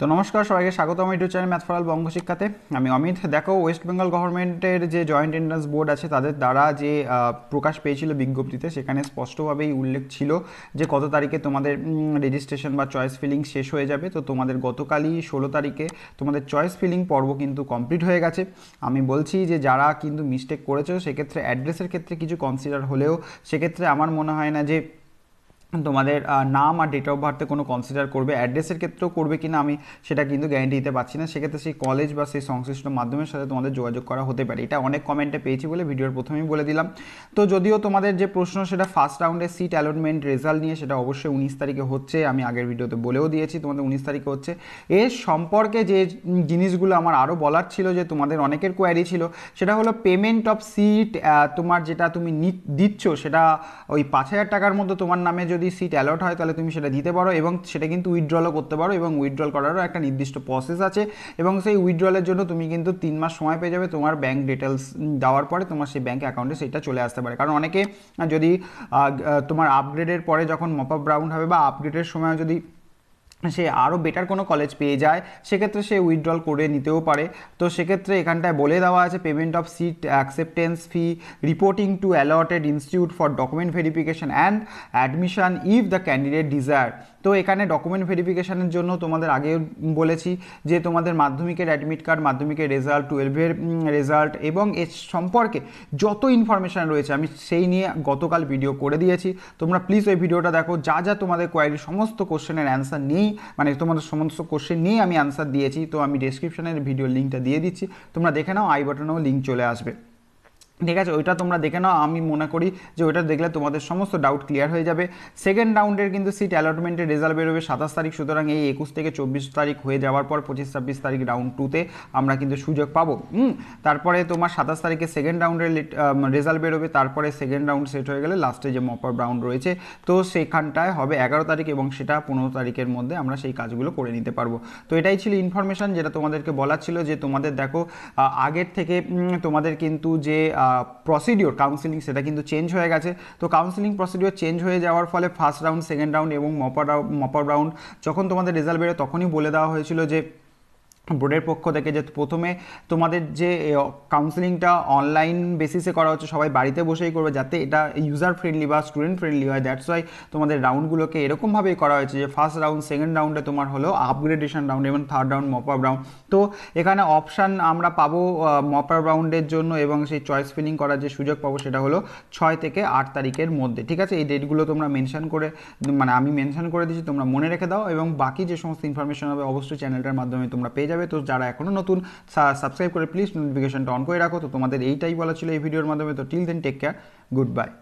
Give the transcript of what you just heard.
তো নমস্কার সবাইকে স্বাগত আমার ইউটিউব চ্যানেল ম্যাথফরাল বঙ্গশিক্ষাতে আমি অমিত দেখো ওয়েস্ট বেঙ্গল গভর্নমেন্টের যে জয়েন্ট এন্ট্রান্স বোর্ড আছে তাদের দ্বারা যে প্রকাশ পেয়েছিল বিজ্ঞপ্তিতে সেখানে স্পষ্টভাবেই উল্লেখ ছিল যে কত তারিখে তোমাদের রেজিস্ট্রেশন বা চয়েস ফিলিং শেষ হয়ে যাবে তো তোমাদের গতকালই ষোলো তারিখে তোমাদের চয়েস ফিলিং পর্ব কিন্তু কমপ্লিট হয়ে গেছে আমি বলছি যে যারা কিন্তু মিস্টেক করেছো সেক্ষেত্রে অ্যাড্রেসের ক্ষেত্রে কিছু কনসিডার হলেও সেক্ষেত্রে আমার মনে হয় না যে তোমাদের নাম আর ডেট অফ বার্থে কোনো কনসিডার করবে অ্যাড্রেসের ক্ষেত্রেও করবে কিনা আমি সেটা কিন্তু গ্যারেন্টি দিতে পারছি না সেক্ষেত্রে সেই কলেজ বা সেই সংশ্লিষ্ট মাধ্যমের সাথে তোমাদের যোগাযোগ করা হতে পারে এটা অনেক কমেন্টে পেয়েছি বলে ভিডিওর প্রথমেই বলে দিলাম তো যদিও তোমাদের যে প্রশ্ন সেটা ফার্স্ট রাউন্ডের সিট অ্যালটমেন্ট রেজাল্ট নিয়ে সেটা অবশ্যই উনিশ তারিখে হচ্ছে আমি আগের ভিডিওতে বলেও দিয়েছি তোমাদের উনিশ তারিখে হচ্ছে এর সম্পর্কে যে জিনিসগুলো আমার আরও বলার ছিল যে তোমাদের অনেকের কোয়ারি ছিল সেটা হলো পেমেন্ট অফ সিট তোমার যেটা তুমি দিচ্ছ সেটা ওই পাঁচ হাজার টাকার মতো তোমার নামে যদি যদি সিট অ্যালট হয় তাহলে তুমি সেটা দিতে পারো এবং সেটা কিন্তু উইথড্রলও করতে পারো এবং উইথড্রল করারও একটা নির্দিষ্ট প্রসেস আছে এবং সেই উইথড্রলের জন্য তুমি কিন্তু তিন মাস সময় পেয়ে যাবে তোমার ব্যাঙ্ক ডিটেলস দেওয়ার পরে তোমার সেই ব্যাঙ্ক অ্যাকাউন্টে সেটা চলে আসতে পারে কারণ অনেকে যদি তোমার আপগ্রেডের পরে যখন মপ আপ রাউন্ড হবে বা আপগ্রেডের সময় যদি সে আরও বেটার কোনো কলেজ পেয়ে যায় সেক্ষেত্রে সে উইথড্রল করে নিতেও পারে তো সেক্ষেত্রে এখানটায় বলে দেওয়া আছে payment of seat acceptance fee reporting to allotted institute for document verification and admission if the candidate desire তো এখানে ডকুমেন্ট ভেরিফিকেশানের জন্য তোমাদের আগে বলেছি যে তোমাদের মাধ্যমিকের অ্যাডমিট কার্ড মাধ্যমিকের রেজাল্ট টুয়েলভের রেজাল্ট এবং এর সম্পর্কে যত ইনফরমেশান রয়েছে আমি সেই নিয়ে গতকাল ভিডিও করে দিয়েছি তোমরা প্লিজ ওই ভিডিওটা দেখো যা যা তোমাদের কোয়ারি সমস্ত কোশ্চেনের অ্যান্সার নিয়েই মানে তোমাদের সমস্ত কোশ্চেন নিয়েই আমি অ্যান্সার দিয়েছি তো আমি ডিসক্রিপশানের ভিডিও লিঙ্কটা দিয়ে দিচ্ছি তোমরা দেখে নাও আই বাটনেও লিঙ্ক চলে আসবে ঠিক আছে ওইটা তোমরা দেখে নাও আমি মনে করি যে ওইটা দেখলে তোমাদের সমস্ত ডাউট ক্লিয়ার হয়ে যাবে সেকেন্ড রাউন্ডের কিন্তু সিট অ্যালটমেন্টের রেজাল্ট বেরোবে সাতাশ তারিখ সুতরাং এই একুশ থেকে চব্বিশ তারিখ হয়ে যাওয়ার পর পঁচিশ ছাব্বিশ তারিখ রাউন্ড টুতে আমরা কিন্তু সুযোগ পাবো হুম তারপরে তোমার সাতাশ তারিখে সেকেন্ড রাউন্ডের রেজাল্ট বেরোবে তারপরে সেকেন্ড রাউন্ড সেট হয়ে গেলে লাস্টে যে মপার রাউন্ড রয়েছে তো সেখানটায় হবে এগারো তারিখ এবং সেটা পনেরো তারিখের মধ্যে আমরা সেই কাজগুলো করে নিতে পারবো তো এটাই ছিল ইনফরমেশান যেটা তোমাদেরকে বলার ছিল যে তোমাদের দেখো আগের থেকে তোমাদের কিন্তু যে প্রসিডিওর কাউন্সিলিং সেটা কিন্তু চেঞ্জ হয়ে গেছে তো কাউন্সিলিং প্রসিডিওর চেঞ্জ হয়ে যাওয়ার ফলে ফার্স্ট রাউন্ড সেকেন্ড রাউন্ড এবং মপার মপার রাউন্ড যখন তোমাদের রেজাল্ট বেরোয় তখনই বলে দেওয়া হয়েছিল যে বোর্ডের পক্ষ থেকে যে প্রথমে তোমাদের যে কাউন্সেলিংটা অনলাইন বেসিসে করা হচ্ছে সবাই বাড়িতে বসেই করবে যাতে এটা ইউজার ফ্রেন্ডলি বা স্টুডেন্ট ফ্রেন্ডলি হয় দ্যাটস ওয়াই তোমাদের রাউন্ডগুলোকে এরকমভাবেই করা হয়েছে যে ফার্স্ট রাউন্ড সেকেন্ড রাউন্ডে তোমার হলো আপগ্রেডেশন রাউন্ড এবং third round mop up round তো এখানে অপশান আমরা পাবো মপ আপ রাউন্ডের জন্য এবং সেই চয়েস ফিলিং করার যে সুযোগ পাবো সেটা হলো ছয় থেকে আট তারিখের মধ্যে ঠিক আছে এই ডেটগুলো তোমরা মেনশন করে মানে আমি মেনশন করে দিচ্ছি তোমরা মনে রেখে দাও এবং বাকি যে সমস্ত ইনফরমেশন হবে অবশ্যই চ্যানেলটার মাধ্যমে তোমরা পেয়ে যাবে যাবে তো যারা এখনও নতুন সাবস্ক্রাইব করে প্লিজ নোটিফিকেশনটা অন করে রাখো তো তোমাদের এইটাই বলা ছিল এই ভিডিওর মাধ্যমে তো till then take care good by